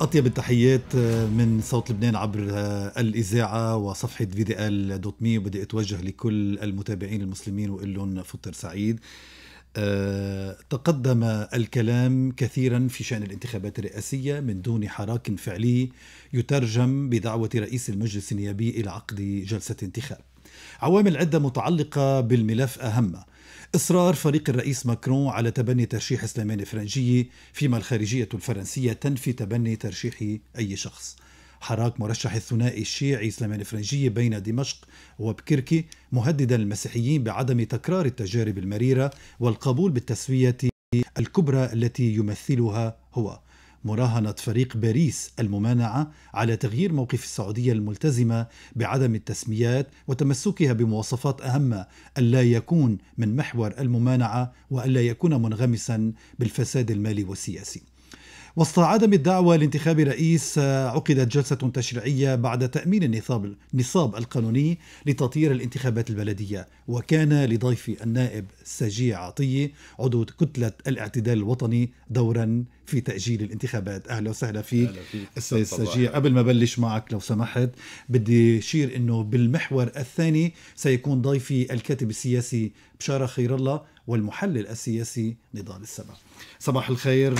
اطيب التحيات آه، من صوت لبنان عبر آه، الاذاعه وصفحه في دي ال دوت مي وبدي اتوجه لكل المتابعين المسلمين واقول لهم فطر سعيد. آه، تقدم الكلام كثيرا في شأن الانتخابات الرئاسية من دون حراك فعلي يترجم بدعوة رئيس المجلس النيابي إلى عقد جلسة انتخاب عوامل عدة متعلقة بالملف أهمها إصرار فريق الرئيس ماكرون على تبني ترشيح سليمان فرنجية فيما الخارجية الفرنسية تنفي تبني ترشيح أي شخص حراك مرشح الثنائي الشيعي سليمان فرنجية بين دمشق وبكركي مهددا المسيحيين بعدم تكرار التجارب المريرة والقبول بالتسوية الكبرى التي يمثلها هو مراهنة فريق باريس الممانعة على تغيير موقف السعودية الملتزمة بعدم التسميات وتمسكها بمواصفات أهمة ألا يكون من محور الممانعة وألا يكون منغمسا بالفساد المالي والسياسي. وسط عدم الدعوة لانتخاب رئيس آه، عقدت جلسة تشريعية بعد تأمين النصاب النصاب القانوني لتطير الانتخابات البلدية وكان لضيفي النائب سجي عطية عضو كتلة الاعتدال الوطني دورا في تاجيل الانتخابات اهلا وسهلا فيك, أهلا فيك. استاذ سجيع قبل ما بلش معك لو سمحت بدي اشير انه بالمحور الثاني سيكون ضيفي الكاتب السياسي بشاره خير الله والمحلل السياسي نضال السبع صباح الخير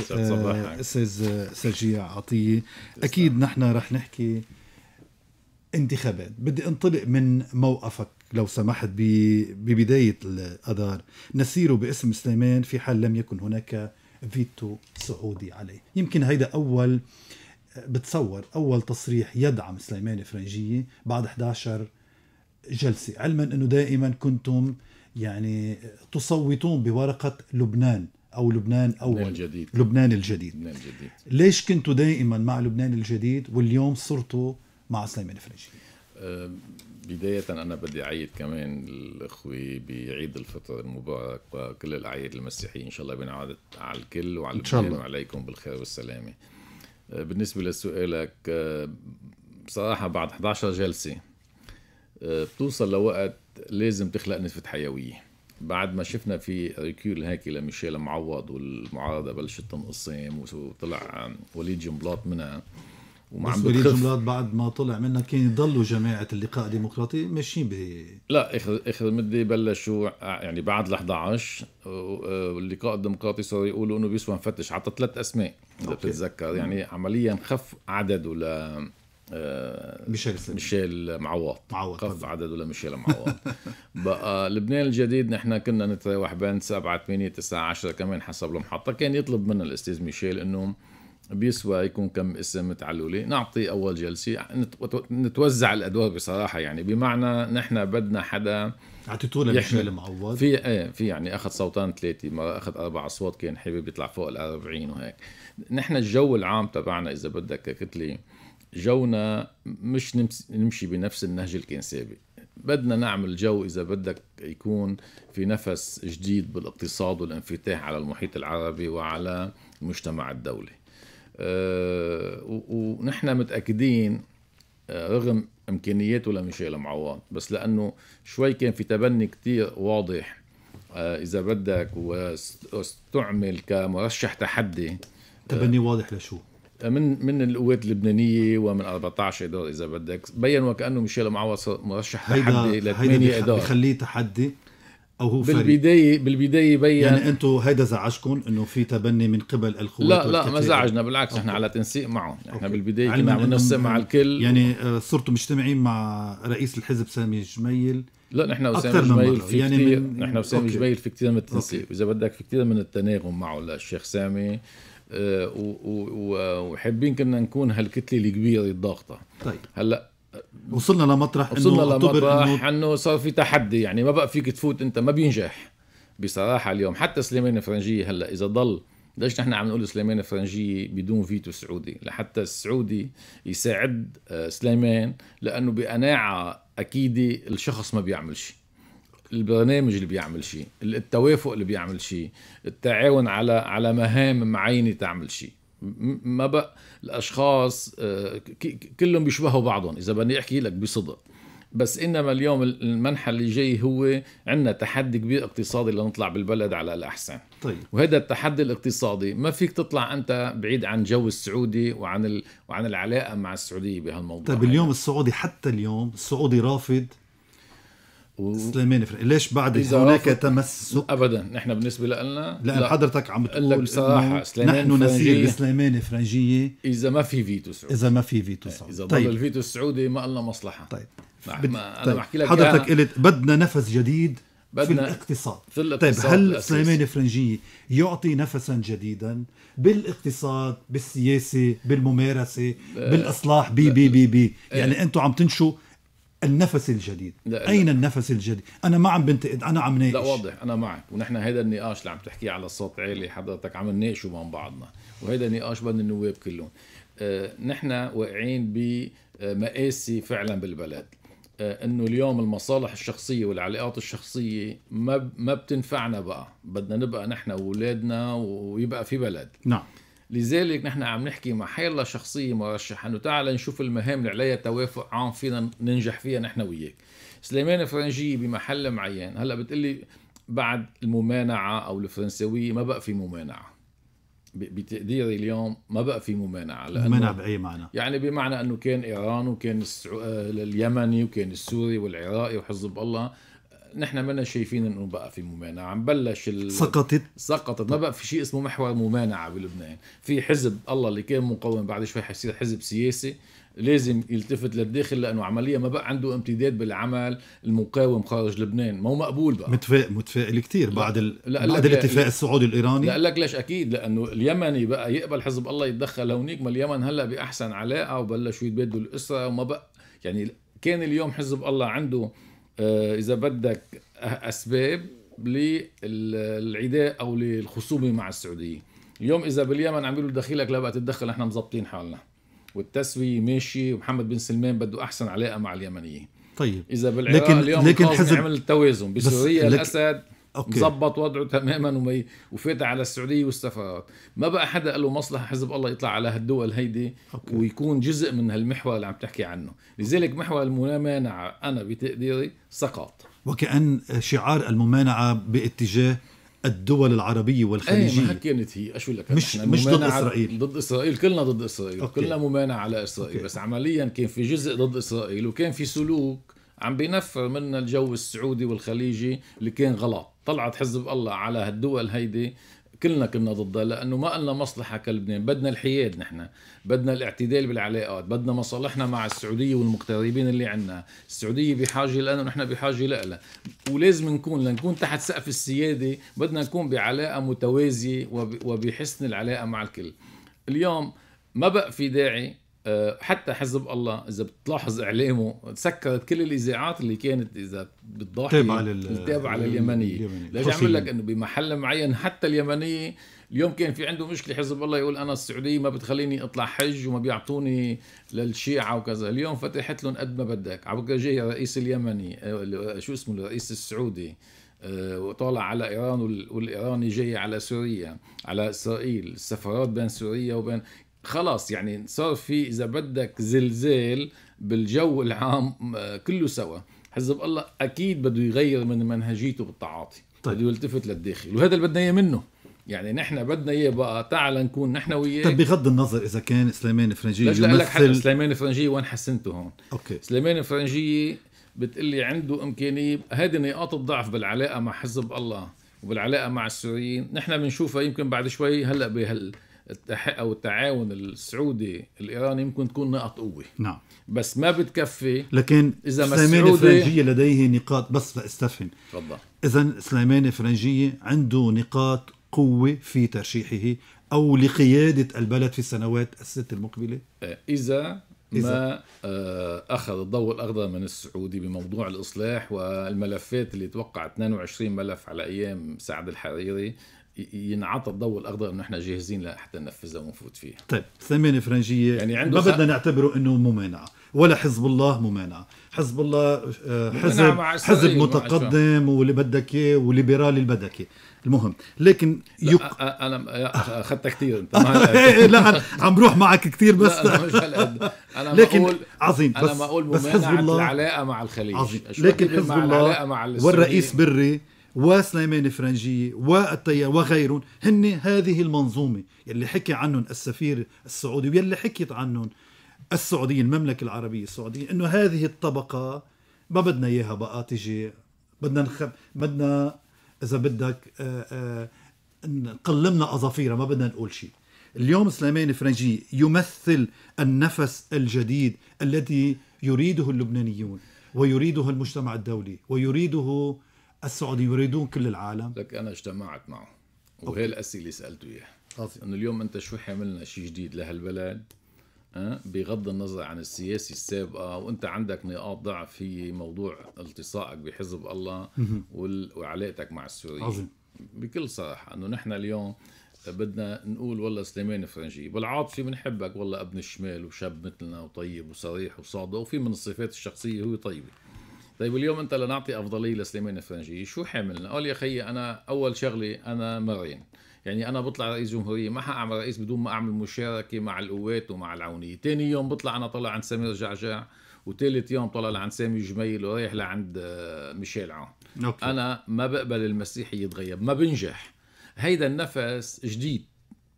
استاذ آه سجيع عطيه اكيد نحن رح نحكي انتخابات بدي انطلق من موقفك لو سمحت ببداية الأدار نسير باسم سليمان في حال لم يكن هناك فيتو سعودي عليه يمكن هيدا أول بتصور أول تصريح يدعم سليمان فرنجية بعد 11 جلسة علما أنه دائما كنتم يعني تصوتون بورقة لبنان أو لبنان أول الجديد. لبنان الجديد لبنان الجديد ليش كنتوا دائما مع لبنان الجديد واليوم صرتوا مع سليمان فرنجية بداية أنا بدي أعيد كمان الأخوة بعيد الفطر المبارك وكل الأعياد المسيحية إن شاء الله بنعاد على الكل وعلى إن شاء الله وعليكم بالخير والسلامة آه، بالنسبة لسؤالك آه، بصراحة بعد 11 جلسة آه، بتوصل لوقت لازم تخلق نسبة حيوية بعد ما شفنا في ريكيول هيك لميشيل معوض والمعارضة بلشت تنقسم وطلع وليد جنبلاط منها وما عم بتخف بعد ما طلع منها كان يضلوا جماعه اللقاء الديمقراطي ماشيين ب لا اخر اخر مده بلشوا يعني بعد ال 11 واللقاء الديمقراطي صاروا يقولوا انه بيسوى نفتش عطى ثلاث اسماء اذا بتتذكر يعني عمليا خف عدده ل آه، ميشيل ميشيل معوض معوض خف عدده لميشيل معوض بقى لبنان الجديد نحن كنا نتراوح بين 7 8 9 10 كمان حسب المحطه كان يطلب منا الاستاذ ميشيل انه بيسوى يكون كم اسم تعلولي نعطي اول جلسه نتوزع الادوار بصراحه يعني بمعنى نحن بدنا حدا اعطيتونا مشوال معوض في ايه في يعني اخذ صوتان ثلاثه مره اخذ اربع اصوات كان حابب يطلع فوق ال 40 وهيك نحن الجو العام تبعنا اذا بدك كتله جونا مش نمشي بنفس النهج اللي كان سابق بدنا نعمل جو اذا بدك يكون في نفس جديد بالاقتصاد والانفتاح على المحيط العربي وعلى المجتمع الدولي آه، ونحن متاكدين آه، رغم امكانياته لميشيل معوض بس لانه شوي كان في تبني كتير واضح آه، اذا بدك واستعمل كمرشح تحدي تبني واضح لشو؟ من من القوات اللبنانيه ومن 14 اداره اذا بدك بين وكانه ميشيل معوض مرشح تحدي لثمانيه اداره بخليه تحدي او هو فريق بالبدايه بالبدايه بين يعني انتم هيدا زعجكم انه في تبني من قبل الخوات لا لا ما زعجنا بالعكس نحن على تنسيق معهم نحن بالبدايه كنا عم نسق مع الكل يعني آه، صرتوا مجتمعين مع رئيس الحزب سامي جميل لا نحن وسامي جميل في يعني كتير من... نحن وسامي جميل في كثير من التنسيق اذا بدك في كثير من التناغم معه للشيخ سامي آه، وحابين كنا نكون هالكتله الكبيره الضاغطه طيب هلا وصلنا لمطرح وصلنا انه لمطرح انه صار في تحدي يعني ما بقى فيك تفوت انت ما بينجح بصراحه اليوم حتى سليمان الفرنجيه هلا اذا ضل ليش نحن عم نقول سليمان الفرنجي بدون فيتو سعودي لحتى السعودي يساعد آه، سليمان لانه بقناعه اكيده الشخص ما بيعمل شيء البرنامج اللي بيعمل شيء التوافق اللي بيعمل شيء التعاون على على مهام معينه تعمل شيء ما بقى الاشخاص آه، كلهم بيشبهوا بعضهم اذا بدي احكي لك بصدق بس انما اليوم المنحى اللي جاي هو عندنا تحدي كبير اقتصادي لنطلع بالبلد على الاحسن طيب وهذا التحدي الاقتصادي ما فيك تطلع انت بعيد عن جو السعودي وعن ال... وعن العلاقه مع السعوديه بهالموضوع طيب اليوم السعودي حتى اليوم السعودي رافض سليماني فرق ليش بعد هناك تمسك ابدا نحن بالنسبه لنا لان لا. حضرتك عم تقول بصراحه نحن نسير بسليماني فرنجيه اذا ما في فيتو سعودي اذا ما في فيتو إيه، سعودي اذا طيب. ضل الفيتو السعودي ما لنا مصلحه طيب نعم، بد... انا طيب. بحكي لك حضرتك يعني قلت بدنا نفس جديد بدنا في الاقتصاد, في الاقتصاد طيب هل سليمان فرنجية يعطي نفسا جديدا بالاقتصاد بالسياسة بالممارسة آه، بالإصلاح بي بي بي بي آه، يعني آه. أنتم عم تنشوا النفس الجديد لا لا. اين النفس الجديد انا ما عم بنتقد انا عم ناقش لا واضح انا معك ونحن هذا النقاش اللي عم تحكيه على الصوت عالي حضرتك عم نناقشه مع بعضنا وهذا نقاش بين النواب كلهم آه، نحن واقعين بمآسي آه، فعلا بالبلد آه، انه اليوم المصالح الشخصيه والعلاقات الشخصيه ما ما بتنفعنا بقى بدنا نبقى نحن واولادنا ويبقى في بلد نعم لذلك نحن عم نحكي مع حيلا شخصيه مرشح انه تعال نشوف المهام اللي عليها توافق عام فينا ننجح فيها نحن وياك سليمان فرنجيه بمحل معين هلا بتقلي بعد الممانعه او الفرنساوية ما بقى في ممانعه بتقديري اليوم ما بقى في ممانعه لانه ممانعه باي معنى؟ يعني بمعنى انه كان ايران وكان آه، اليمني وكان السوري والعراقي وحزب الله نحن منا شايفين انه بقى في ممانعه عم بلش ال... سقطت سقطت ما بقى في شيء اسمه محور ممانعه بلبنان في حزب الله اللي كان مقاوم بعد شوي حيصير حزب سياسي لازم يلتفت للداخل لانه عمليا ما بقى عنده امتداد بالعمل المقاوم خارج لبنان ما هو مقبول بقى متفائل متفائل كثير بعد ال... لا بعد الاتفاق السعودي الايراني لا لك ليش اكيد لانه اليمني بقى يقبل حزب الله يتدخل هونيك ما اليمن هلا باحسن علاقه وبلشوا يتبادلوا الاسره وما بقى يعني كان اليوم حزب الله عنده آه، اذا بدك اسباب للعداء او للخصومه مع السعوديه اليوم اذا باليمن عم بيقولوا دخيلك لا بقى تتدخل نحن مظبطين حالنا والتسويه ماشي ومحمد بن سلمان بده احسن علاقه مع اليمنيين طيب اذا بالعراق لكن اليوم لكن حزب عمل التوازن بسوريا الاسد أوكي. مظبط وضعه تماما ومي... وفات على السعوديه والسفارات ما بقى حدا قال له مصلحه حزب الله يطلع على هالدول هيدي أوكي. ويكون جزء من هالمحور اللي عم تحكي عنه لذلك محور الممانعه انا بتقديري سقط وكأن شعار الممانعة باتجاه الدول العربية والخليجية ايه ما كانت هي شو لك مش مش ضد اسرائيل ضد اسرائيل كلنا ضد اسرائيل أوكي. كلنا ممانعة على اسرائيل أوكي. بس عمليا كان في جزء ضد اسرائيل وكان في سلوك عم بينفر منا الجو السعودي والخليجي اللي كان غلط طلعت حزب الله على هالدول هيدي كلنا كنا ضدها لانه ما لنا مصلحه كلبنان بدنا الحياد نحن بدنا الاعتدال بالعلاقات بدنا مصالحنا مع السعوديه والمغتربين اللي عندنا السعوديه بحاجه لنا ونحن بحاجه لها ولازم نكون لنكون تحت سقف السياده بدنا نكون بعلاقه متوازيه وبحسن العلاقه مع الكل اليوم ما بقى في داعي أه، حتى حزب الله اذا بتلاحظ اعلامه سكرت كل الاذاعات اللي كانت اذا بتضاحي تابعه لل... على لليمنيه ليش عم لك انه بمحل معين حتى اليمنيه اليوم كان في عنده مشكله حزب الله يقول انا السعوديه ما بتخليني اطلع حج وما بيعطوني للشيعه وكذا اليوم فتحت لهم قد ما بدك على بكره جاي الرئيس اليمني أه، شو اسمه الرئيس السعودي أه، وطالع على ايران والايراني جاي على سوريا على اسرائيل السفارات بين سوريا وبين خلاص يعني صار في اذا بدك زلزال بالجو العام آه، كله سوا حزب الله اكيد بده يغير من منهجيته بالتعاطي طيب. بده يلتفت للداخل وهذا اللي بدنا اياه منه يعني نحن بدنا اياه بقى تعال نكون نحن وياه طيب بغض النظر اذا كان سليمان فرنجي يمثل لك حتى سليمان فرنجي وين حسنته هون اوكي سليمان فرنجي بتقلي عنده امكانيه هذه نقاط الضعف بالعلاقه مع حزب الله وبالعلاقه مع السوريين نحن بنشوفها يمكن بعد شوي هلا بهال او التعاون السعودي الايراني يمكن تكون نقط قوه نعم بس ما بتكفي لكن اذا ما سليمان الفرنجيه لديه نقاط بس استفهم تفضل اذا سليمان الفرنجيه عنده نقاط قوه في ترشيحه او لقياده البلد في السنوات الست المقبله آه، اذا ما آه، اخذ الضوء الاخضر من السعودي بموضوع الاصلاح والملفات اللي توقع 22 ملف على ايام سعد الحريري ينعطى الضوء الاخضر انه احنا جاهزين لحتى ننفذها ونفوت فيها. طيب ثمانية فرنجيه يعني عنده ما بدنا نعتبره انه ممانعه ولا حزب الله ممانعه، حزب الله آه، حزب حزب متقدم واللي بدك اياه وليبرالي اللي بدك اياه. المهم لكن يق... انا اخذت كثير انت إيه، إيه، لا عم بروح معك كثير بس لا أنا, انا لكن أقول عظيم بس انا ما اقول بس حزب الله العلاقه مع الخليج عظيم لكن حزب الله والرئيس بري وسليمان فرنجية والتيار وغيرهم هن هذه المنظومة يلي حكي عنهم السفير السعودي ويلي حكيت عنهم السعودية المملكة العربية السعودية انه هذه الطبقة ما بدنا اياها بقى تجي بدنا نخب بدنا اذا بدك آه، آه، نقلمنا اظافيرها ما بدنا نقول شيء اليوم سليمان فرنجي يمثل النفس الجديد الذي يريده اللبنانيون ويريده المجتمع الدولي ويريده السعودي يريدون كل العالم لك انا اجتمعت معه وهي الاسئله اللي سالته اياها انه اليوم انت شو حملنا شيء جديد لهالبلد أه؟ بغض النظر عن السياسي السابقة وانت عندك نقاط ضعف هي موضوع التصاقك بحزب الله وال... وعلاقتك مع السوريين عظيم بكل صراحة انه نحن اليوم بدنا نقول والله سليمان فرنجي بالعاطفة بنحبك والله ابن الشمال وشاب مثلنا وطيب وصريح وصادق وفي من الصفات الشخصية هو طيبة طيب اليوم انت لنعطي افضليه لسليمان الفرنجي شو حاملنا قال يا خيي انا اول شغله انا مرين يعني انا بطلع رئيس جمهوريه ما حاعمل رئيس بدون ما اعمل مشاركه مع القوات ومع العونيه ثاني يوم بطلع انا طلع عند سمير جعجع وثالث يوم طلع لعند سامي جميل ورايح لعند آه، ميشيل عون أوكي. انا ما بقبل المسيحي يتغيب ما بنجح هيدا النفس جديد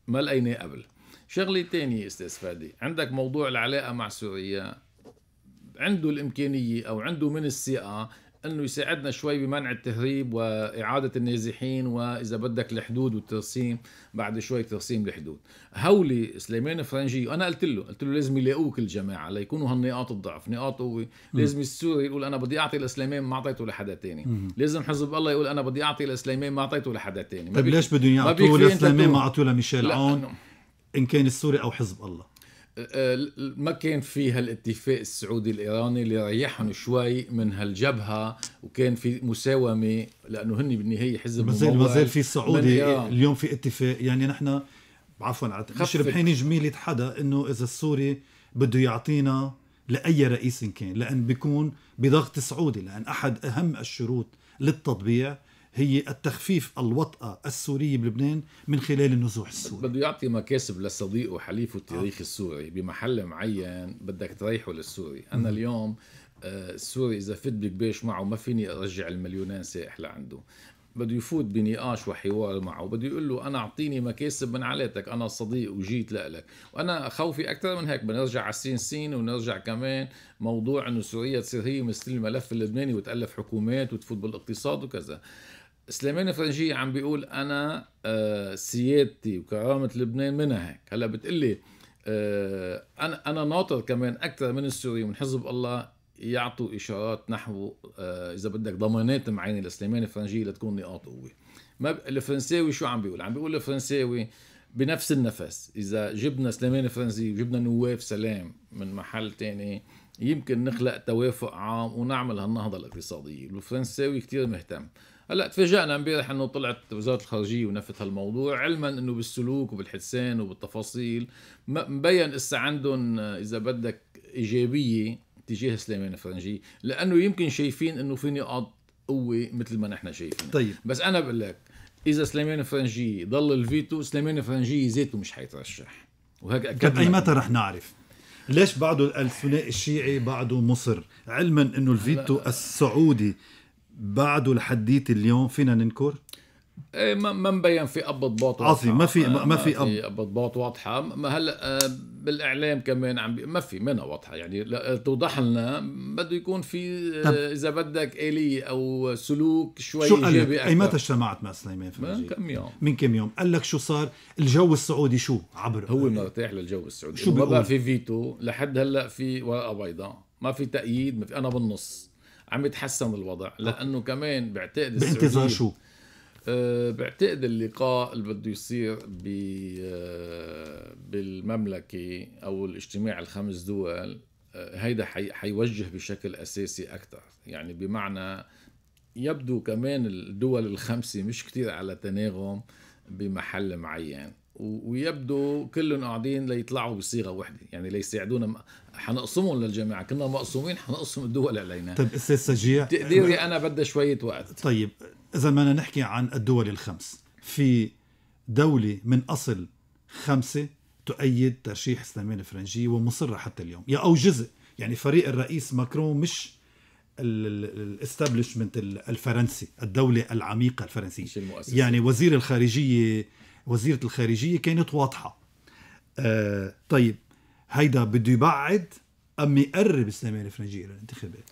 ما لقيناه قبل شغله ثانيه استاذ فادي عندك موضوع العلاقه مع سوريا عنده الامكانيه او عنده من الثقه انه يساعدنا شوي بمنع التهريب واعاده النازحين واذا بدك الحدود والترسيم بعد شوي ترسيم الحدود هولي سليمان فرنجي وانا قلت له قلت له لازم يلاقوك الجماعه ليكونوا هالنقاط الضعف نقاط قوه لازم السوري يقول انا بدي اعطي لسليمان ما اعطيته لحدا تاني لازم حزب الله يقول انا بدي اعطي لسليمان ما اعطيته لحدا تاني طيب ليش بدهم يعطوه لسليمان ما اعطوه لميشيل عون ان كان السوري او حزب الله ما كان في هالاتفاق السعودي الايراني اللي ريحهم شوي من هالجبهه وكان في مساومه لانه هن بالنهايه حزب مازال مازال في السعودي اليوم في اتفاق يعني نحن عفوا مش ربحين جميله حدا انه اذا السوري بده يعطينا لاي رئيس كان لان بيكون بضغط سعودي لان احد اهم الشروط للتطبيع هي التخفيف الوطأة السورية بلبنان من خلال النزوح السوري بده يعطي مكاسب لصديقه وحليفه آه. التاريخي آه. السوري بمحل معين بدك تريحه للسوري أنا م. اليوم آه، السوري إذا فت بكبيش معه ما فيني أرجع المليونين سائح لعنده بده يفوت بنقاش وحوار معه بده يقول له انا اعطيني مكاسب من عليتك انا صديق وجيت لك وانا خوفي اكثر من هيك بنرجع على السين سين ونرجع كمان موضوع انه سوريا تصير هي مثل الملف اللبناني وتالف حكومات وتفوت بالاقتصاد وكذا سليمان فرنجي عم بيقول انا آه، سيادتي وكرامه لبنان منها هيك هلا بتقلي آه، انا انا ناطر كمان اكثر من السوري ومن حزب الله يعطوا اشارات نحو آه، اذا بدك ضمانات معينه لسليمان فرنجي لتكون نقاط قوه ما ب... الفرنساوي شو عم بيقول عم بيقول الفرنساوي بنفس النفس اذا جبنا سليمان فرنجي وجبنا نواف سلام من محل تاني يمكن نخلق توافق عام ونعمل هالنهضه الاقتصاديه الفرنساوي كتير مهتم هلا تفاجئنا امبارح انه طلعت وزاره الخارجيه ونفت هالموضوع علما انه بالسلوك وبالحسان وبالتفاصيل مبين اسا عندهم اذا بدك ايجابيه تجاه سليمان فرنجي لانه يمكن شايفين انه في نقاط قوه مثل ما نحن شايفين طيب بس انا بقول لك اذا سليمان فرنجي ضل الفيتو سليمان فرنجي ذاته مش حيترشح وهيك طيب اي متى رح نعرف ليش بعده الثنائي الشيعي بعده مصر علما انه الفيتو السعودي بعده لحديت اليوم فينا ننكر؟ ايه ما ما مبين في قبض ضباط واضحه عظيم ما في ما, ما في قبض إيه، ضباط واضحه ما هلا آه، بالاعلام كمان عم ما في منا واضحه يعني توضح لنا بده يكون في آه، اذا بدك اليه او سلوك شوي شو ايجابي اكثر اي متى اجتمعت مع سليمان فرجي؟ من كم يوم من كم يوم قال لك شو صار الجو السعودي شو عبر هو مرتاح للجو السعودي شو ما بقى في فيتو لحد هلا في ورقه بيضاء ما في تأييد ما في انا بالنص عم يتحسن الوضع لانه كمان بعتقد بانتظار شو؟ أه بعتقد اللقاء اللي بده يصير ب آه، بالمملكه او الاجتماع الخمس دول آه، هيدا حي حيوجه بشكل اساسي اكثر يعني بمعنى يبدو كمان الدول الخمسه مش كتير على تناغم بمحل معين ويبدو كلهم قاعدين ليطلعوا بصيغه وحده يعني ليساعدونا حنقسمهم للجماعه كنا مقسومين حنقسم الدول علينا طيب استاذ سجيع تقديري انا بدي شويه وقت طيب اذا بدنا نحكي عن الدول الخمس في دوله من اصل خمسه تؤيد ترشيح سليمان الفرنجي ومصره حتى اليوم يا او جزء يعني فريق الرئيس ماكرون مش الاستابلشمنت الفرنسي الدولة العميقة الفرنسية يعني وزير الخارجية وزيره الخارجيه كانت واضحه آه طيب هيدا بده يبعد ام يقرب السلميه الفرنجيه للانتخابات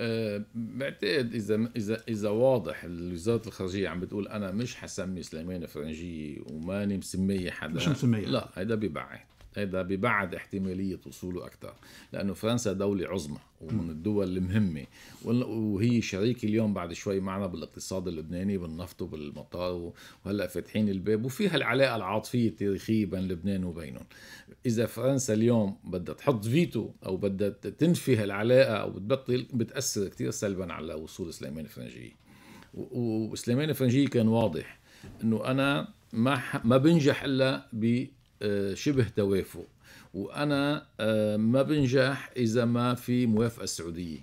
آه، بعتقد اذا اذا اذا واضح وزاره الخارجيه عم بتقول انا مش حسمي سليمان فرنجيه وماني مسميه حدا مش مسميه لا هيدا ببعد هذا ببعد احتمالية وصوله أكثر لأنه فرنسا دولة عظمى ومن الدول المهمة وهي شريك اليوم بعد شوي معنا بالاقتصاد اللبناني بالنفط وبالمطار وهلأ فاتحين الباب وفيها العلاقة العاطفية التاريخية بين لبنان وبينهم إذا فرنسا اليوم بدها تحط فيتو أو بدها تنفي هالعلاقة أو بتبطل بتأثر كتير سلبا على وصول سليمان الفرنجية وسليمان الفرنجية كان واضح انه انا ما ما بنجح الا آه، شبه توافق وانا آه، ما بنجح اذا ما في موافقه سعوديه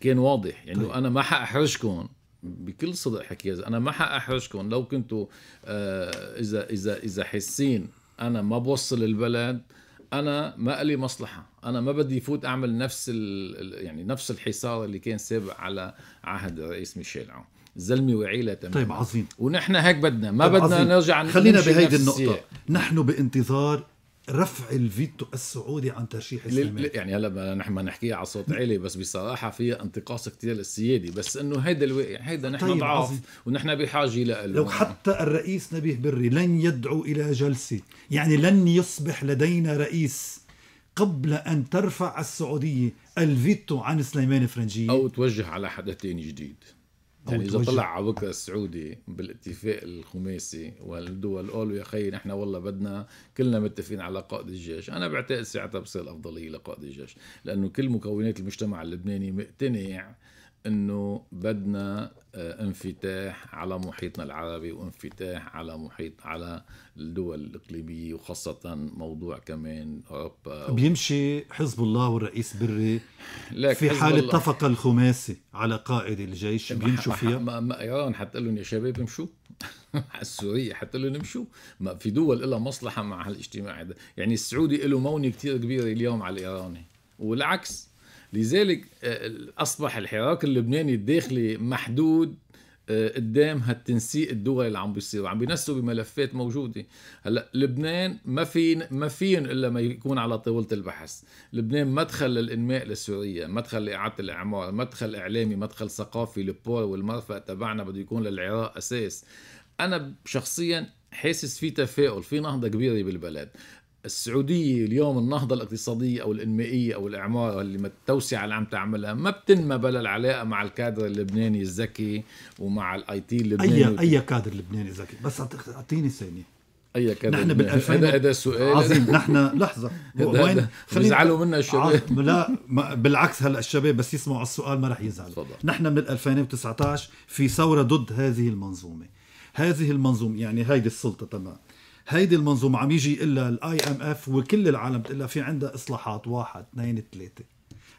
كان واضح يعني طيب. انا ما حاحرجكم بكل صدق حكي هذا انا ما حاحرجكم لو كنتوا آه، اذا اذا اذا حاسين انا ما بوصل البلد انا ما لي مصلحه انا ما بدي فوت اعمل نفس يعني نفس الحصار اللي كان سابق على عهد الرئيس ميشيل عون زلمه وعيله تماما طيب عظيم ونحن هيك بدنا ما طيب بدنا عظيم. نرجع خلينا بهيدي النقطه نحن بانتظار رفع الفيتو السعودي عن ترشيح السلمان يعني هلا نحن ما نحكيها على صوت عالي بس بصراحه فيها انتقاص كثير للسياده بس انه هيدا الواقع هيدا نحن طيب ضعاف ونحن بحاجه له لو حتى الرئيس نبيه بري لن يدعو الى جلسه يعني لن يصبح لدينا رئيس قبل ان ترفع السعوديه الفيتو عن سليمان فرنجي او توجه على حدا ثاني جديد يعني اذا طلع على بكره السعودي بالاتفاق الخماسي والدول قالوا يا خي نحن والله بدنا كلنا متفقين على قائد الجيش، انا بعتقد ساعتها بصير افضليه لقائد الجيش، لانه كل مكونات المجتمع اللبناني مقتنع انه بدنا آه، انفتاح على محيطنا العربي وانفتاح على محيط على الدول الاقليميه وخاصه موضوع كمان اوروبا بيمشي حزب الله والرئيس بري في حال اتفق الخماسي على قائد الجيش بيمشوا فيها ما ما ايران حتقول لهم يا شباب امشوا السوريه حتقول لهم امشوا ما في دول لها مصلحه مع هالاجتماع هذا يعني السعودي له مونه كثير كبيره اليوم على الايراني والعكس لذلك آه، اصبح الحراك اللبناني الداخلي محدود آه، قدام هالتنسيق الدولي اللي عم بيصير وعم بينسوا بملفات موجوده هلا لبنان ما في ما فين الا ما يكون على طاوله البحث لبنان مدخل للانماء لسوريا مدخل لاعاده الاعمار مدخل اعلامي مدخل ثقافي البور والمرفأ تبعنا بده يكون للعراق اساس انا شخصيا حاسس في تفاؤل في نهضه كبيره بالبلد السعوديه اليوم النهضه الاقتصاديه او الانمائيه او الاعمار اللي التوسعه اللي عم تعملها ما بتنمى بلا العلاقه مع الكادر اللبناني الذكي ومع الاي تي اللبناني اي اي كادر لبناني ذكي بس اعطيني ثانيه اي كادر نحن بال 2000 هذا سؤال عظيم نحن لحظه وين خلينا يزعلوا منا الشباب لا بالعكس هلا الشباب بس يسمعوا السؤال ما رح يزعلوا نحن من 2019 في ثوره ضد هذه المنظومه هذه المنظومه يعني هيدي السلطه تمام هيدي المنظومه عم يجي الا الاي ام اف وكل العالم تقول في عندها اصلاحات واحد اثنين ثلاثه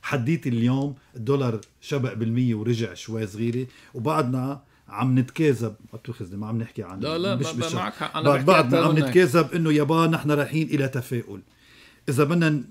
حديت اليوم الدولار شبع بالمية ورجع شوي صغيرة وبعدنا عم نتكاذب ما بتوخذني ما عم نحكي عن لا لا مش بش معك حق انا بعدنا عم نتكاذب انه يابا نحن رايحين الى تفاؤل اذا بدنا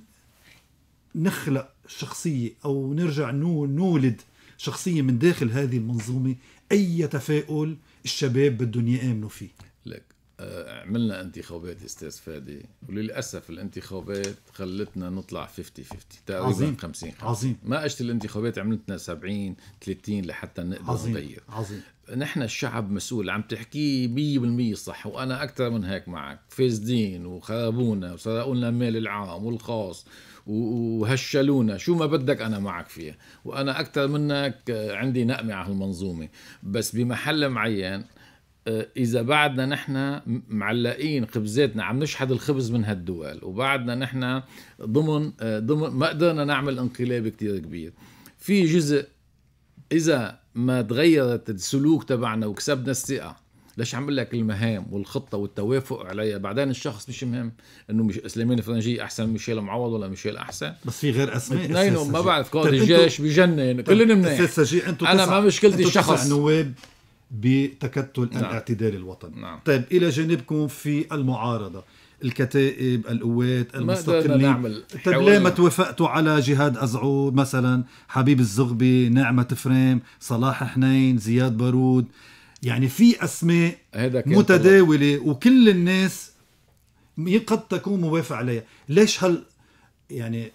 نخلق شخصية او نرجع نولد شخصية من داخل هذه المنظومة اي تفاؤل الشباب بدهم يامنوا فيه لك آه، عملنا انتخابات استاذ فادي وللاسف الانتخابات خلتنا نطلع 50 50 تقريبا عظيم 50 عظيم ما اجت الانتخابات عملتنا 70 30 لحتى نقدر عظيم. نغير عظيم نحن الشعب مسؤول عم تحكيه 100% صح وانا اكثر من هيك معك فاسدين وخربونا وسرقوا لنا المال العام والخاص وهشلونا شو ما بدك انا معك فيها وانا اكثر منك عندي نقمه على هالمنظومه بس بمحل معين آه، اذا بعدنا نحن معلقين خبزاتنا عم نشحد الخبز من هالدول وبعدنا نحن ضمن آه، ضمن ما قدرنا نعمل انقلاب كتير كبير في جزء اذا ما تغيرت السلوك تبعنا وكسبنا الثقه ليش عم لك المهام والخطه والتوافق عليها بعدين الشخص مش مهم انه مش سليمان الفرنجي احسن ميشيل معوض ولا ميشيل احسن بس في غير اسماء اثنين ما بعرف قائد الجيش بجنن كلنا منيح انا ما مشكلتي الشخص نواب بتكتل نعم. الاعتدال الوطني نعم. طيب إلى جانبكم في المعارضة الكتائب القوات المستقلين نعمل طيب ليه ما توافقتوا على جهاد أزعو مثلا حبيب الزغبي نعمة فريم صلاح حنين زياد بارود يعني في أسماء متداولة طبعا. وكل الناس قد تكون موافق عليها ليش هل يعني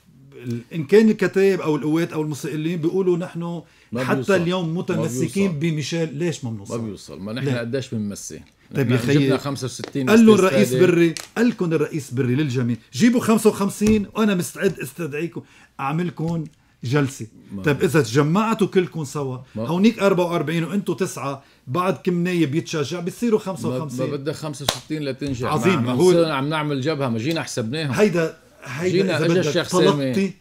ان كان الكتائب او القوات او المستقلين بيقولوا نحن حتى اليوم متمسكين بميشيل ليش ما بنوصل؟ ما بيوصل ما نحن قديش بنمثل طيب يا خيي جبنا 65 قال له الرئيس بري قال لكم الرئيس بري للجميع جيبوا 55 وانا مستعد استدعيكم اعملكم جلسه طيب اذا تجمعتوا كلكم سوا هونيك 44 وانتم تسعه بعد كم نايب يتشجع بيصيروا 55 ما بدها 65 لتنجح عظيم ما هو عم نعمل جبهه ما جينا حسبناهم هيدا هيدا جينا اجى الشيخ سامي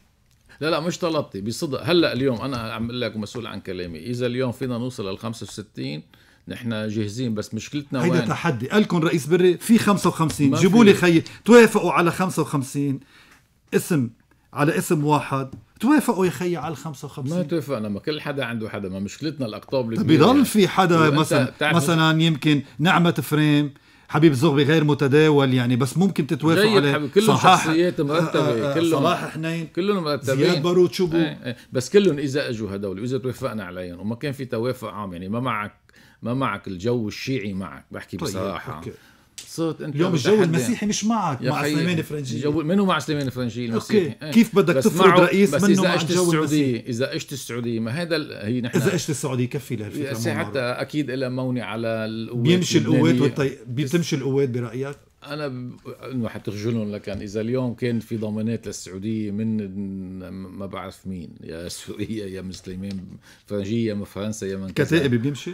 لا لا مش طلبتي بصدق هلا اليوم انا عم اقول لك ومسؤول عن كلامي اذا اليوم فينا نوصل لل 65 نحن جاهزين بس مشكلتنا هيدا وين تحدي قال لكم رئيس بري في 55 جيبوا لي خيي توافقوا على 55 اسم على اسم واحد توافقوا يا خيي على ال 55 ما توافقنا ما كل حدا عنده حدا ما مشكلتنا الاقطاب اللي بيضل في حدا مثلا مثلا يمكن نعمه فريم حبيب الزغبي غير متداول يعني بس ممكن تتوافق عليه حبيب كلهم صلاح شخصيات آه، آه، مرتبه آه، كلهم صلاح حنين كلهم مرتبين زياد إيه، بارود شو إيه، إيه، بس كلهم اذا اجوا هدول واذا توافقنا عليهم وما كان في توافق عام يعني ما معك ما معك الجو الشيعي معك بحكي طيب. بصراحه أوكي. صرت انت اليوم الجو المسيحي مش معك مع سليمان فرنجي الجو منو مع سليمان فرنجي المسيحي اوكي ايه. كيف بدك تفرض رئيس بس منه اذا اجت السعودية اذا اجت السعوديه ما هذا هي نحن اذا اجت السعوديه كفي لهالفكره حتى اكيد لها مونة على القوات بيمشي القوات والطي... بتمشي القوات برايك انا ب... انه حتخجلهم لكن اذا اليوم كان في ضمانات للسعوديه من ما بعرف مين يا سوريا يا من سليمان فرنجيه يا من فرنسا يا من كتائب بيمشي؟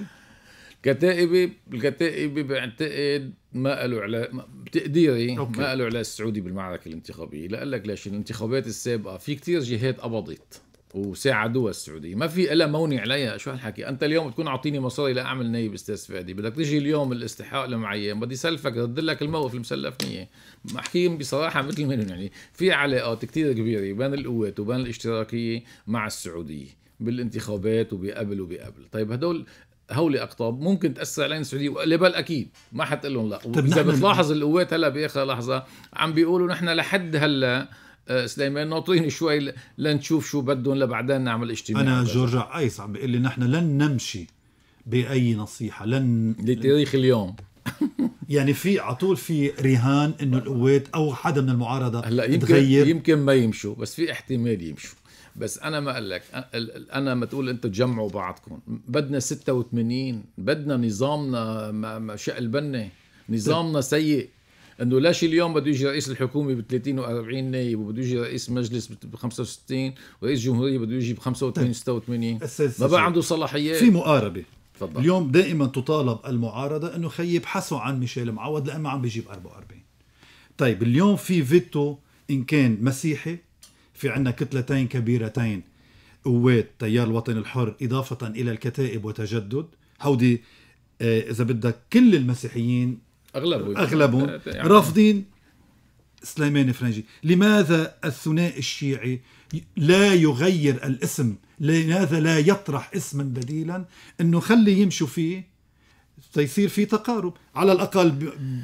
كتائبي الكتائبي بعتقد ما قالوا على بتقديري أوكي. ما قالوا على السعودي بالمعركه الانتخابيه لا لك ليش الانتخابات السابقه في كثير جهات قبضت وساعدوها السعوديه ما في الا موني عليها شو هالحكي انت اليوم بتكون اعطيني مصاري لاعمل نايب استاذ فادي بدك تيجي اليوم الاستحقاق لمعين بدي سلفك رد لك الموقف المسلفنيه احكيهم بصراحه مثل ما يعني في علاقات كثير كبيره بين القوات وبين الاشتراكيه مع السعوديه بالانتخابات وبقبل وبقبل طيب هدول هولي اقطاب ممكن تاثر علينا السعوديه لبل اكيد ما حتقول لهم لا طب اذا بتلاحظ القوات هلا باخر لحظه عم بيقولوا نحن لحد هلا آه، سليمان ناطرين شوي لنشوف شو بدهم لبعدين نعمل اجتماع انا جورج عقيس عم بيقول لي نحن لن نمشي باي نصيحه لن لتاريخ اليوم يعني في على طول في رهان انه القوات او حدا من المعارضه هلا يمكن يمكن ما يمشوا بس في احتمال يمشوا بس انا ما قال لك انا ما تقول انتم تجمعوا بعضكم بدنا 86 بدنا نظامنا شقل بنه نظامنا سيء انه ليش اليوم بده يجي رئيس الحكومه ب 30 و40 نايب وبده يجي رئيس مجلس ب 65 ورئيس جمهوريه بده يجي ب 85 86 ما بقى عنده صلاحيات في مقاربه تفضل اليوم دائما تطالب المعارضه انه خيي ابحثوا عن ميشيل معود لانه عم بيجيب 44 طيب اليوم في فيتو ان كان مسيحي في عندنا كتلتين كبيرتين قوات تيار الوطن الحر إضافة إلى الكتائب وتجدد هودي آه، إذا بدك كل المسيحيين أغلبهم أغلبهم آه، يعني رافضين سليمان فرنجي لماذا الثنائي الشيعي لا يغير الاسم لماذا لا يطرح اسما بديلا انه خلي يمشوا فيه سيصير في تقارب على الاقل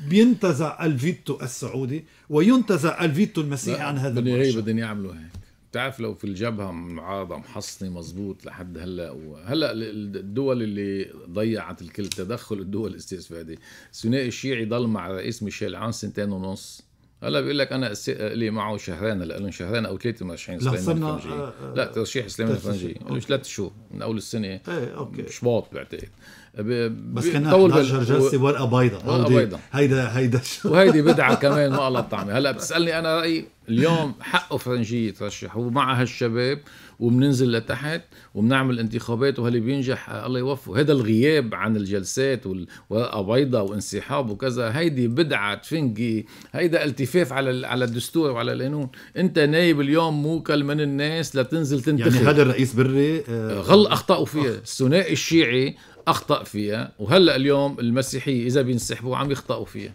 بينتزع الفيتو السعودي وينتزع الفيتو المسيحي عن هذا بالنهايه بدهم يعملوا هيك بتعرف لو في الجبهه معارضه محصنه مزبوط لحد هلا وهلا الدول اللي ضيعت الكل تدخل الدول الاستسفاده الثنائي الشيعي ضل مع رئيس ميشيل عام سنتين ونص هلا بيقول لك انا آه، لي معه شهرين هلا لهم شهرين او ثلاثه مرشحين الفرنجي لا آه،, آه لا ترشيح سليمان الفرنجي له ثلاث شهور من اول السنه ايه اوكي شباط بعتقد بس كان حجر جلسه ورقه بيضاء ورقه بيضاء هيدا هيدا وهيدي بدعه كمان ما الله طعمه هلا بتسالني انا رايي اليوم حقه فرنجيه يترشح ومع هالشباب وبننزل لتحت وبنعمل انتخابات وهل بينجح الله يوفقه هذا الغياب عن الجلسات والورقه بيضاء وانسحاب وكذا هيدي بدعه فنجي هيدا التفاف على على الدستور وعلى القانون انت نايب اليوم موكل من الناس لتنزل تنتخب يعني هذا الرئيس بري آه غل اخطاوا فيها الثنائي الشيعي اخطا فيها وهلا اليوم المسيحيه اذا بينسحبوا عم يخطئوا فيها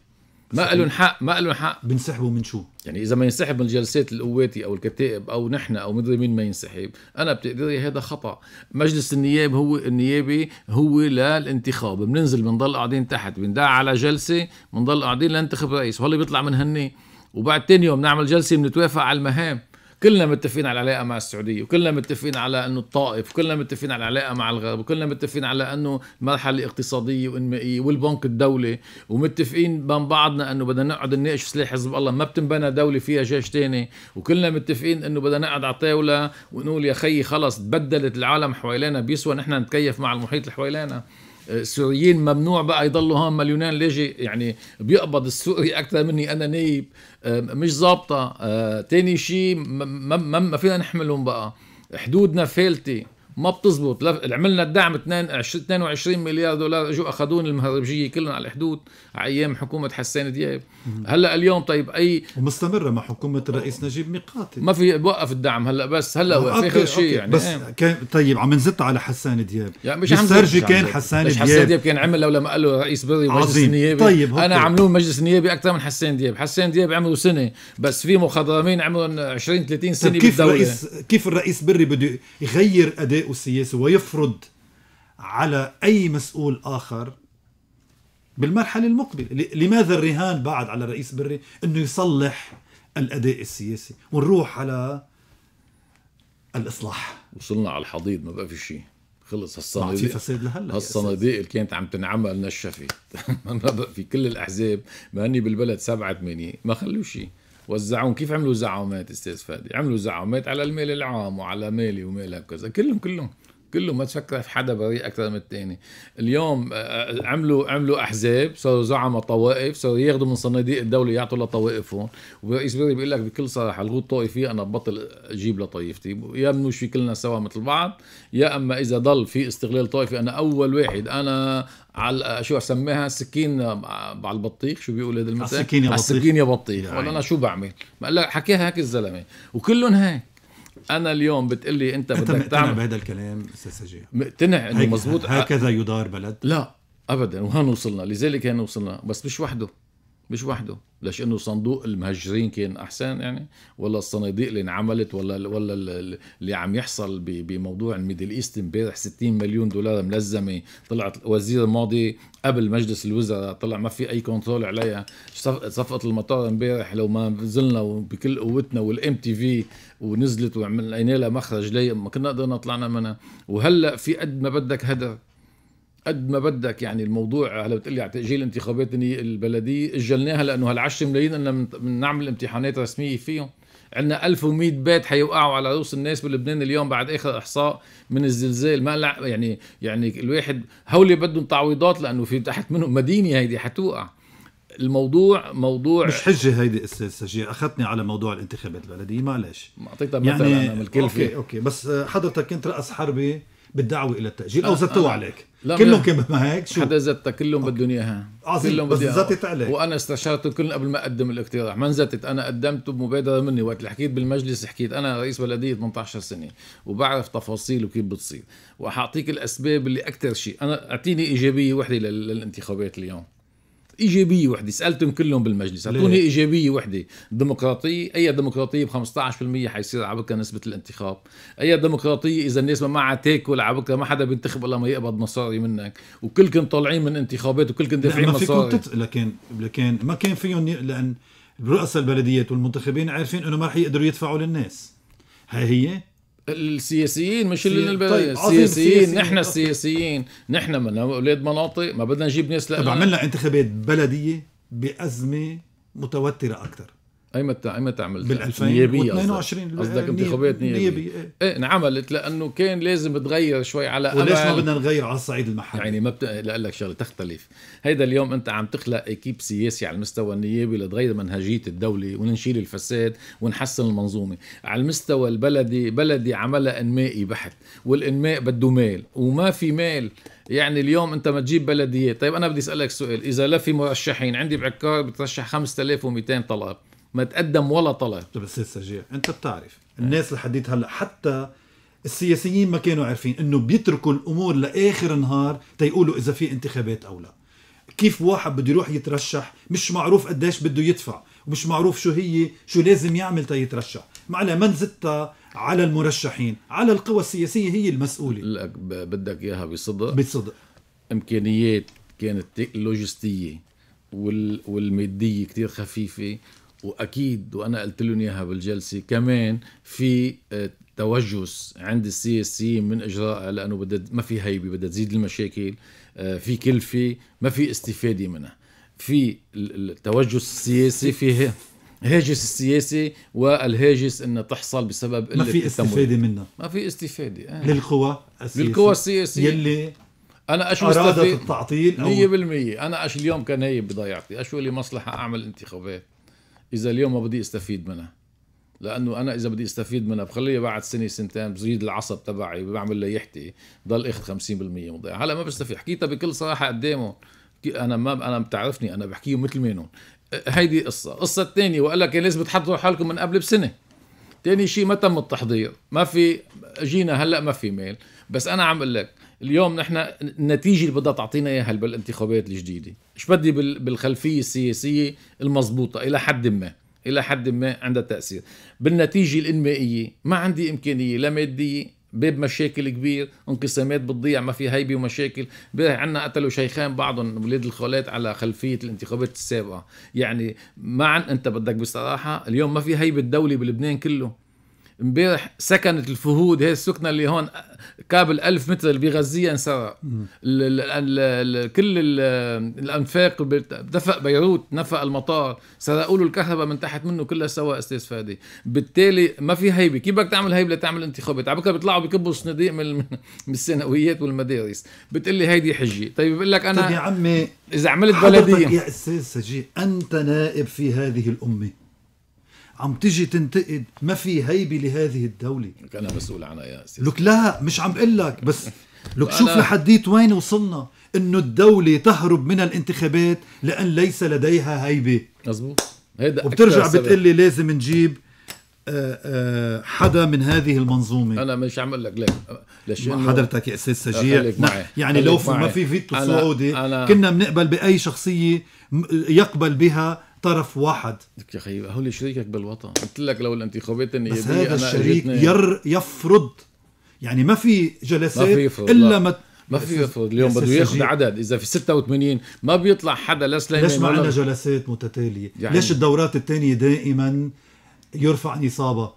ما لهم حق ما لهم حق بينسحبوا من شو يعني اذا ما ينسحب من الجلسات القواتي او الكتائب او نحن او مدري مين ما ينسحب انا بتقدري هذا خطا مجلس النياب هو النيابي هو للانتخاب بننزل بنضل قاعدين تحت بندع على جلسه بنضل قاعدين لننتخب رئيس اللي بيطلع من هني وبعد تاني يوم نعمل جلسه بنتوافق على المهام كلنا متفقين على العلاقه مع السعوديه وكلنا متفقين على انه الطائف وكلنا متفقين على العلاقه مع الغرب وكلنا متفقين على انه المرحله الاقتصاديه وانمائيه والبنك الدولي ومتفقين بين بعضنا انه بدنا نقعد نناقش سلاح حزب الله ما بتنبنى دوله فيها جيش تاني وكلنا متفقين انه بدنا نقعد على طاوله ونقول يا خيي خلص تبدلت العالم حوالينا بيسوى نحن نتكيف مع المحيط اللي حوالينا السوريين ممنوع بقى يضلوا هون مليونان ليجي يعني بيقبض السوري اكثر مني انا نايب آه، مش ظابطه ثاني آه، شيء ما فينا نحملهم بقى حدودنا فالته ما بتزبط عملنا الدعم 22 مليار دولار اجوا اخذون المهربجيه كلهم على الحدود على ايام حكومه حسان دياب هلا اليوم طيب اي ومستمره مع حكومه الرئيس نجيب ميقاتي ما في وقف الدعم هلا بس هلا في آه، اخر شيء يعني بس إيه. كان طيب عم نزت على حسان دياب يعني مش بالسرجي كان حسان دياب حسان دياب كان عمل لو لما قال له رئيس بري مجلس النيابي طيب انا عملوه مجلس النيابي اكثر من حسان دياب حسان دياب عمره سنه بس في مخضرمين عملوا 20 30 سنه طيب كيف بالدوله كيف الرئيس بري بده يغير اداء السياسي ويفرض على اي مسؤول اخر بالمرحله المقبله، لماذا الرهان بعد على الرئيس بري انه يصلح الاداء السياسي ونروح على الاصلاح وصلنا على الحضيض ما بقى في شيء خلص هالصناديق في فساد لهلا هالصناديق اللي كانت عم تنعمل نشفت ما بقى في كل الاحزاب ما اني بالبلد سبعه ثمانيه ما خلوا شيء وزعون كيف عملوا زعومات استاذ فادي عملوا زعومات على الميل العام وعلى ميلي وميلك وكذا كلهم كلهم كله ما تفكر في حدا بريء اكثر من الثاني اليوم آه، آه، عملوا عملوا احزاب صاروا زعماء طوائف صاروا ياخذوا من صناديق الدوله يعطوا لطوائفهم ورئيس بري بيقول لك بكل صراحه الغوط طائفي انا ببطل اجيب لطائفتي يا بنوش في كلنا سوا مثل بعض يا اما اذا ضل في استغلال طائفي انا اول واحد انا على شو اسميها السكين آه، على البطيخ شو بيقول هذا المثل السكين يا بطيخ السكين يا بطيخ يعني. ولا انا شو بعمل ما قال لك حكيها هيك الزلمه وكلهم هيك انا اليوم بتقلي انت بدك تعمل انت مقتنع بهذا الكلام استاذ سجي مقتنع انه مزبوط هكذا يدار بلد لا ابدا وهون وصلنا لذلك هون وصلنا بس مش وحده مش وحده ليش انه صندوق المهجرين كان احسن يعني ولا الصناديق اللي انعملت ولا ولا اللي عم يحصل بموضوع الميدل ايست امبارح 60 مليون دولار ملزمه طلعت وزير الماضي قبل مجلس الوزراء طلع ما في اي كنترول عليها صفقه المطار امبارح لو ما نزلنا بكل قوتنا والام تي في ونزلت وعملنا لها مخرج ليه ما كنا قدرنا طلعنا منها وهلا في قد ما بدك هدر قد ما بدك يعني الموضوع هلا بتقلي على تاجيل الانتخابات البلديه اجلناها لانه هال10 ملايين قلنا بنعمل امتحانات رسميه فيهم عندنا 1100 بيت حيوقعوا على رؤوس الناس بلبنان اليوم بعد اخر احصاء من الزلزال ما يعني يعني الواحد هولي بدهم تعويضات لانه في تحت منهم مدينه هيدي حتوقع الموضوع موضوع مش حجه هيدي استاذ سجي اخذتني على موضوع الانتخابات البلديه معلش اعطيتها مثلا يعني أنا من الكلفه اوكي اوكي بس آه، حضرتك كنت راس حربي بالدعوه الى التاجيل او آه، زتوها آه. عليك كلهم كان ما هيك شو حدا زتها كلهم بدهم اياها آه، كلهم بس زتت عليك وانا استشرت الكل قبل ما اقدم الاقتراح ما انزتت انا قدمته بمبادره مني وقت اللي حكيت بالمجلس حكيت انا رئيس بلديه 18 سنه وبعرف تفاصيل وكيف بتصير وحاعطيك الاسباب اللي اكثر شيء انا اعطيني ايجابيه وحده للانتخابات اليوم ايجابيه وحده سالتهم كلهم بالمجلس اعطوني ايجابيه وحده ديمقراطيه اي ديمقراطيه ب 15% حيصير على بكره نسبه الانتخاب اي ديمقراطيه اذا الناس ما معها تاكل على بكره ما حدا بينتخب الا ما يقبض مصاري منك وكلكم طالعين من انتخابات وكلكم دافعين مصاري تت... لكن لكن ما كان فيهم ي... لان رؤساء البلديات والمنتخبين عارفين انه ما رح يقدروا يدفعوا للناس هاي هي السياسيين مش اللي طيب السياسيين نحن السياسيين نحن من اولاد مناطق ما بدنا نجيب ناس لا عملنا انتخابات بلديه بازمه متوتره اكثر اي متى اي متى عملت بال 2022 قصدك انتخابات نيابيه نيابية. ايه انعملت لانه كان لازم تغير شوي على امل وليش ما بدنا نغير على الصعيد المحلي يعني ما بت... لاقول لك شغله تختلف هيدا اليوم انت عم تخلق ايكيب سياسي على المستوى النيابي لتغير منهجيه الدوله ونشيل الفساد ونحسن المنظومه على المستوى البلدي بلدي عملها انمائي بحت والانماء بده مال وما في مال يعني اليوم انت ما تجيب بلديات طيب انا بدي اسالك سؤال اذا لا في مرشحين عندي بعكار بترشح 5200 طلب ما تقدم ولا طلب طيب بس سجيع انت بتعرف الناس لحديت هلا حتى السياسيين ما كانوا عارفين انه بيتركوا الامور لاخر النهار تيقولوا اذا في انتخابات او لا كيف واحد بده يروح يترشح مش معروف قديش بده يدفع ومش معروف شو هي شو لازم يعمل تيترشح معنا من زدتها على المرشحين على القوى السياسية هي المسؤولة لك بدك إياها بصدق بصدق إمكانيات كانت اللوجستية والمادية كتير خفيفة واكيد وانا قلت لهم اياها بالجلسه كمان في آه، توجس عند السياسيين من اجراء لانه بدها ما في هيبه بدها تزيد المشاكل آه، في كلفه ما في استفاده منها في التوجس السياسي في هاجس السياسي والهاجس انها تحصل بسبب ما في استفاده منها ما في استفاده آه. للقوى السياسيه للقوى السياسيه يلي انا اشو ارادت التعطيل 100% أو... انا اش اليوم كان هي بضيعتي اشو لي مصلحه اعمل انتخابات اذا اليوم ما بدي استفيد منها لانه انا اذا بدي استفيد منها بخليها بعد سنه سنتين بزيد العصب تبعي بعمل ليحتي ضل اخذ 50% مضيع هلا ما بستفيد حكيتها بكل صراحه قدامهم إيه انا ما انا بتعرفني انا بحكيهم مثل مينون هيدي قصه القصه الثانيه وقال لك لازم تحضروا حالكم من قبل بسنه ثاني شيء ما تم التحضير ما في اجينا هلا ما في ميل بس انا عم اقول لك اليوم نحن النتيجه اللي بدها تعطينا اياها بالانتخابات الجديده ايش بدي بالخلفيه السياسيه المضبوطه الى حد ما الى حد ما عندها تاثير بالنتيجه الانمائيه ما عندي امكانيه لا ماديه باب مشاكل كبير انقسامات بتضيع ما في هيبه ومشاكل امبارح عنا قتلوا شيخان بعضهم اولاد الخالات على خلفيه الانتخابات السابقه يعني معا انت بدك بصراحه اليوم ما في هيبه الدوله بلبنان كله امبارح سكنت الفهود هي السكنه اللي هون كابل ألف متر اللي بغزيه انسرى كل الانفاق دفق بيروت نفق المطار سرقوا له الكهرباء من تحت منه كلها سوا استاذ فادي بالتالي ما في هيبه كيف بدك تعمل هيبه لتعمل انتخابات على بكره بيطلعوا بكبوا الصناديق من الثانويات والمدارس بتقول لي هيدي حجه طيب بقول لك انا طيب يا عمي اذا عملت بلديه يا استاذ سجي انت نائب في هذه الامه عم تجي تنتقد ما في هيبه لهذه الدوله كان مسؤول عنها يا استاذ لك لا مش عم بقول لك بس لك شوف لحديت وين وصلنا انه الدوله تهرب من الانتخابات لان ليس لديها هيبه مزبوط هيدا وبترجع بتقول لي لازم نجيب آه، آه، حدا من هذه المنظومه انا مش عم اقول لك ليه ليش حضرتك يا استاذ سجيع يعني لو ما في فيتو سعودي كنا بنقبل باي شخصيه يقبل بها طرف واحد لك يا اخي هول شريكك بالوطن قلت لك لو الانتخابات النيابيه بس هذا الشريك ير يفرض يعني ما في جلسات ما الا ما ما في يفرض اليوم بده ياخذ عدد اذا في 86 ما بيطلع حدا لا سليمان ليش ما عندنا جلسات متتاليه؟ يعني ليش الدورات الثانيه دائما يرفع نصابها؟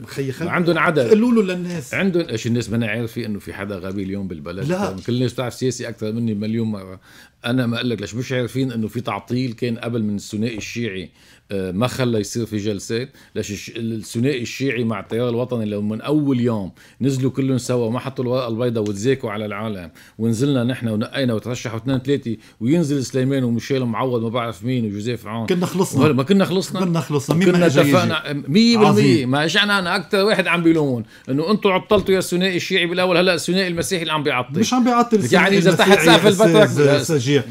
مخيخه عندهم عدد قولوا له للناس عندهم ايش الناس ما انا عارفه انه في حدا غبي اليوم بالبلد لا طيب، كل الناس بتعرف سياسي اكثر مني مليون مره انا ما اقول لك ليش مش عارفين انه في تعطيل كان قبل من الثنائي الشيعي آه، ما خلى يصير في جلسات ليش الثنائي الشيعي مع التيار الوطني لو من اول يوم نزلوا كلهم سوا وما حطوا الورقه البيضاء وتزيكوا على العالم ونزلنا نحن ونقينا وترشحوا اثنين ثلاثه وينزل سليمان ومشيل معوض ما بعرف مين وجوزيف عون كنا خلصنا ما كنا خلصنا كنا خلصنا مين كنا اتفقنا 100% ما اجانا انا اكثر واحد عم بيلومون انه انتم عطلتوا يا الثنائي الشيعي بالاول هلا الثنائي المسيحي اللي عم بيعطل مش عم بيعطل يعني اذا تحت سقف البترك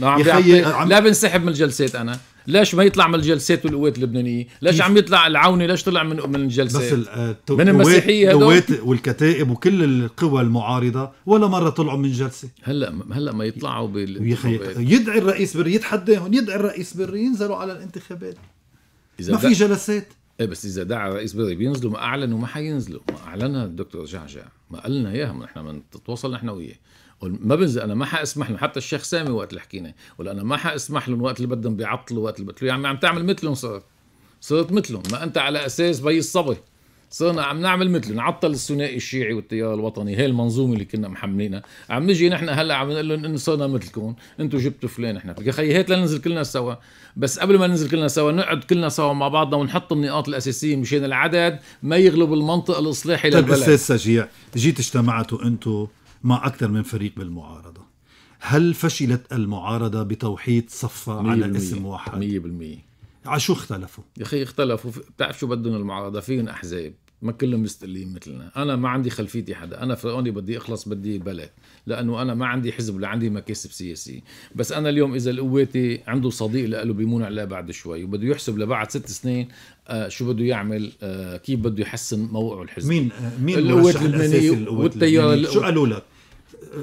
لا بنسحب من الجلسات انا ليش ما يطلع من الجلسات والقوات اللبنانيه؟ ليش عم يطلع العوني؟ ليش طلع من من الجلسات؟ بس آه، من المسيحيه القوات والكتائب وكل القوى المعارضه ولا مره طلعوا من جلسه هلا هلا ما يطلعوا بال يدعي الرئيس بري يتحداهم يدعي الرئيس بري ينزلوا على الانتخابات إذا ما في جلسات ايه بس اذا دعا الرئيس بري بينزلوا ما اعلنوا ما حينزلوا ما اعلنها الدكتور جعجع ما قالنا اياها ما من تتواصل نحن وياه ما بنزل انا ما حاسمح لهم حتى الشيخ سامي وقت اللي حكينا ولا انا ما حاسمح لهم وقت اللي بدهم بيعطلوا وقت اللي بدهم يا عم تعمل مثلهم صرت صرت مثلهم ما انت على اساس بي الصبي صرنا عم نعمل مثله نعطل الثنائي الشيعي والتيار الوطني هي المنظومه اللي كنا محملينها عم نجي نحن هلا عم نقول لهم انه صرنا مثلكم انتم جبتوا فلان نحن يا خيي هات لننزل كلنا سوا بس قبل ما ننزل كلنا سوا نقعد كلنا سوا مع بعضنا ونحط النقاط الاساسيه مشان العدد ما يغلب المنطق الاصلاحي طيب للبلد استاذ سجيع جيت اجتمعتوا انتم مع اكثر من فريق بالمعارضه هل فشلت المعارضة بتوحيد صفة على اسم واحد؟ 100% على شو اختلفوا؟ يا اخي اختلفوا بتعرف شو بدهم المعارضه فيهم احزاب ما كلهم مستقلين مثلنا انا ما عندي خلفيتي حدا انا فرعوني بدي اخلص بدي بلد لانه انا ما عندي حزب ولا عندي مكاسب سياسيه بس انا اليوم اذا القواتي عنده صديق له بيمون عليه بعد شوي وبده يحسب لبعد ست سنين آه شو بده يعمل آه كيف بده يحسن موقعه الحزب مين آه، مين القوات اللبنانيه والتيار شو قالوا لك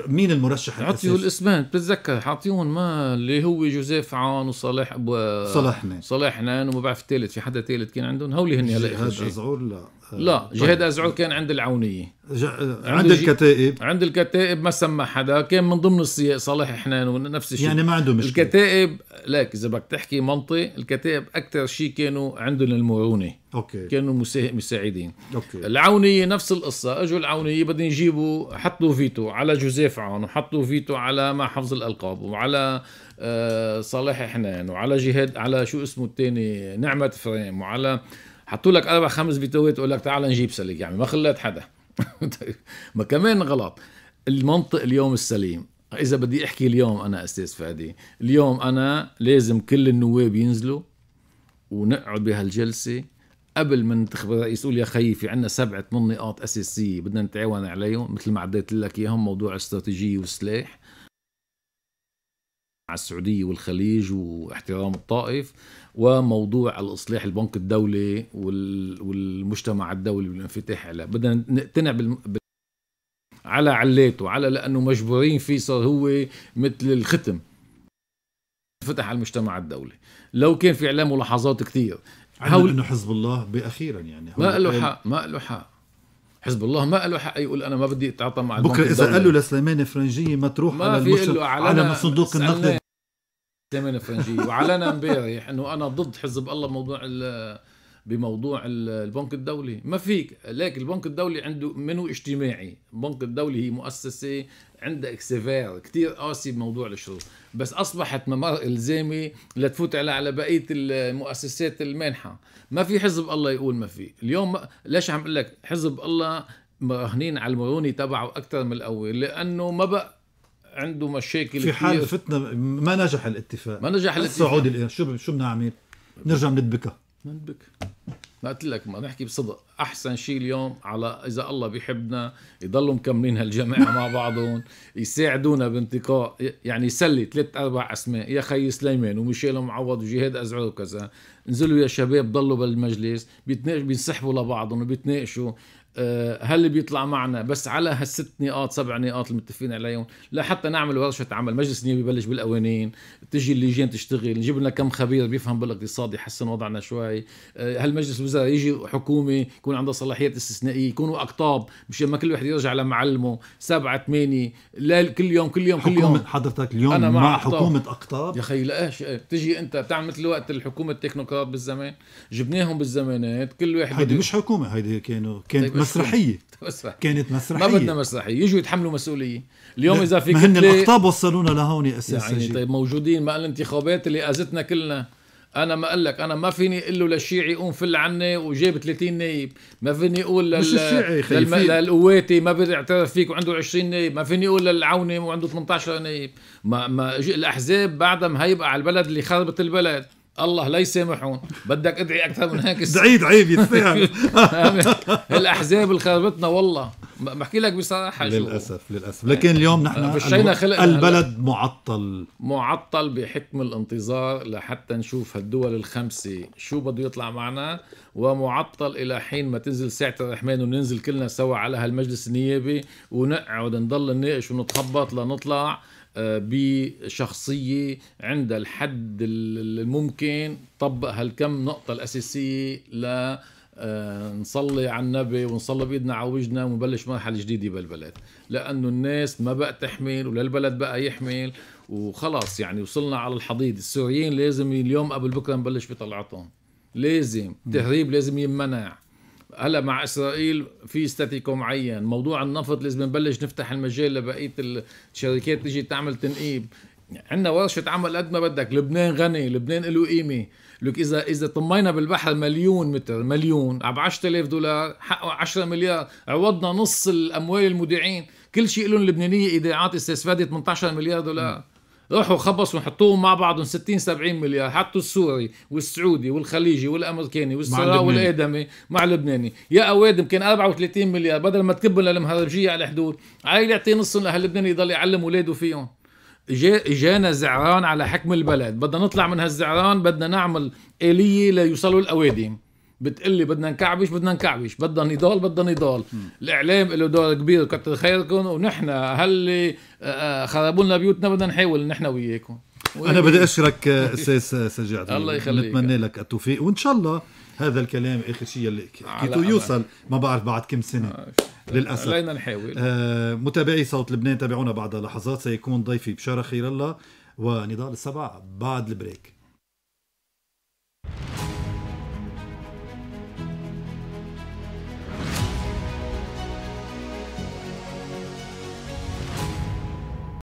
مين المرشح الاساسي؟ عطيوا الاسماء بتتذكر حاطيهم ما اللي هو جوزيف عون وصالح ابو صلاح حنان صلاح حنان وما بعرف الثالث في حدا ثالث كان عندهم هولي هن هلا هذا زعور لا آه، لا طيب. جهاد طيب. كان عند العونيه ج... آه، عند, عند الكتائب عند الكتائب ما سمى حدا كان من ضمن السياق صالح حنان ونفس الشيء يعني ما عنده مشكله الكتائب لك اذا بدك تحكي منطق الكتائب اكثر شيء كانوا عندهم المعونه اوكي كانوا مسا... مساعدين اوكي العونيه نفس القصه اجوا العونيه بدهم يجيبوا حطوا فيتو على جوزيف عون وحطوا فيتو على ما حفظ الالقاب وعلى آه، صالح حنان وعلى جهاد على شو اسمه الثاني نعمه فريم وعلى حطوا لك اربع خمس فيتوات وقال لك تعال نجيب سلك يعني ما خليت حدا ما كمان غلط المنطق اليوم السليم اذا بدي احكي اليوم انا استاذ فادي اليوم انا لازم كل النواب ينزلوا ونقعد بهالجلسه قبل ما ننتخب الرئيس يقول يا خيي في عندنا سبعة ثمان نقاط اساسيه بدنا نتعاون عليهم مثل ما عديت لك اياهم موضوع استراتيجيه والسلاح على السعودية والخليج واحترام الطائف وموضوع الإصلاح البنك الدولي والمجتمع الدولي والانفتاح عليه بدنا نقتنع بال... على علاته على لأنه مجبورين فيه صار هو مثل الختم فتح على المجتمع الدولي لو كان في إعلام ملاحظات كثير حول انه حزب الله باخيرا يعني ما له حق ما له حق حزب الله ما له حق يقول انا ما بدي اتعاطى مع بكره اذا قال له لسليمان فرنجي ما تروح ما على في على, صندوق النقد سليمان فرنجي وعلنا امبارح انه انا ضد حزب الله بموضوع بموضوع البنك الدولي ما فيك لكن البنك الدولي عنده منو اجتماعي البنك الدولي هي مؤسسة عندك سيفير كثير قاسي بموضوع الشروط بس اصبحت ممر الزامي لتفوت على على بقيه المؤسسات المانحه ما في حزب الله يقول ما في اليوم ليش عم اقول لك حزب الله مراهنين على المرونه تبعه اكثر من الاول لانه ما بقى عنده مشاكل في حال فتنه ما نجح الاتفاق ما نجح الاتفاق السعودي شو شو بنعمل؟ نرجع بندبكها منبك قلت لك ما نحكي بصدق احسن شيء اليوم على اذا الله بيحبنا يضلوا مكملين هالجماعه مع بعضهم يساعدونا بانتقاء يعني يسلي ثلاث اربع اسماء يا خي سليمان وميشيل معوض وجهاد ازعر وكذا انزلوا يا شباب ضلوا بالمجلس بينسحبوا لبعضهم وبيتناقشوا آه، هل بيطلع معنا بس على هالست نقاط سبع نقاط المتفقين عليهم لحتى نعمل ورشه عمل مجلس نيابي ببلش بالقوانين تجي اللجان تشتغل نجيب لنا كم خبير بيفهم بالاقتصاد يحسن وضعنا شوي هالمجلس آه، الوزراء يجي حكومه يكون عندها صلاحيات استثنائيه يكونوا اقطاب مش ما كل واحد يرجع لمعلمه سبعة ثمانية لا كل يوم كل يوم كل يوم حكومة حضرتك اليوم أنا مع, مع أقطاب. حكومة أقطاب يا أخي لا إيه، تجي أنت بتعمل مثل وقت الحكومة التكنوقراط بالزمان جبناهم بالزمانات كل واحد هيدي مش حكومة هيدي كانوا كانت طيب، مسرحيه مسرحية. كانت مسرحيه ما بدنا مسرحيه يجوا يتحملوا مسؤوليه اليوم اذا في كتله مهن الاقطاب وصلونا لهون اساسا يعني طيب موجودين مع الانتخابات اللي اذتنا كلنا انا ما اقول لك انا ما فيني اقول له للشيعي قوم فل عني وجيب 30 نايب ما فيني اقول لل... مش الشيعي للم... للقواتي ما بدي اعترف فيك وعنده 20 نايب ما فيني اقول للعوني وعنده 18 نايب ما, ما الاحزاب بعدها مهيبقه على البلد اللي خربت البلد الله لا يسامحون بدك ادعي اكثر من هيك بعيد عيب يتفهم الاحزاب اللي خربتنا والله بحكي لك بصراحه للاسف شو. للاسف لكن اليوم نحن آه، البلد معطل معطل بحكم الانتظار لحتى نشوف هالدول الخمسه شو بده يطلع معنا ومعطل الى حين ما تنزل ساعه الرحمن وننزل كلنا سوا على هالمجلس النيابي ونقعد نضل نناقش ونتخبط لنطلع بشخصية عندها الحد الممكن طبق هالكم نقطة الأساسية ل آه، نصلي على النبي ونصلي بايدنا على وجهنا ونبلش مرحله جديده بالبلد لانه الناس ما بقى تحمل ولا البلد بقى يحمل وخلاص يعني وصلنا على الحضيض السوريين لازم اليوم قبل بكره نبلش بطلعتهم لازم تهريب لازم يمنع هلا مع اسرائيل في استاتيكو معين موضوع النفط لازم نبلش نفتح المجال لبقيه الشركات تيجي تعمل تنقيب عندنا ورشه عمل قد ما بدك لبنان غني لبنان له قيمه لك اذا اذا طمينا بالبحر مليون متر مليون ب 10000 دولار حقه 10 مليار عوضنا نص الاموال المودعين كل شيء لهم لبنانيه ايداعات استفادت 18 مليار دولار م. روحوا خبصوا حطوهم مع بعضهم 60 70 مليار حطوا السوري والسعودي والخليجي والامريكاني والصراوي والادمي مع اللبناني يا اوادم كان 34 مليار بدل ما تكبهم للمهرجيه على الحدود عايل يعطي نص لهاللبناني يضل يعلم اولاده فيهم اجانا زعران على حكم البلد بدنا نطلع من هالزعران بدنا نعمل آلية ليوصلوا الأوادم بتقلي بدنا نكعبش بدنا نكعبش بدنا نضال بدنا نضال الاعلام له دور كبير كتر خيركم ونحن هل آه، آه، خربوا لنا بيوتنا بدنا نحاول نحن وياكم انا بدي اشكرك آه، استاذ سجاد الله, يخليك نتمنى لك التوفيق وان شاء الله هذا الكلام اخر شيء اللي كيتو يوصل ما بعرف بعد كم سنه للاسف علينا نحاول آه متابعي صوت لبنان تابعونا بعد لحظات سيكون ضيفي بشاره خير الله ونضال السبعه بعد البريك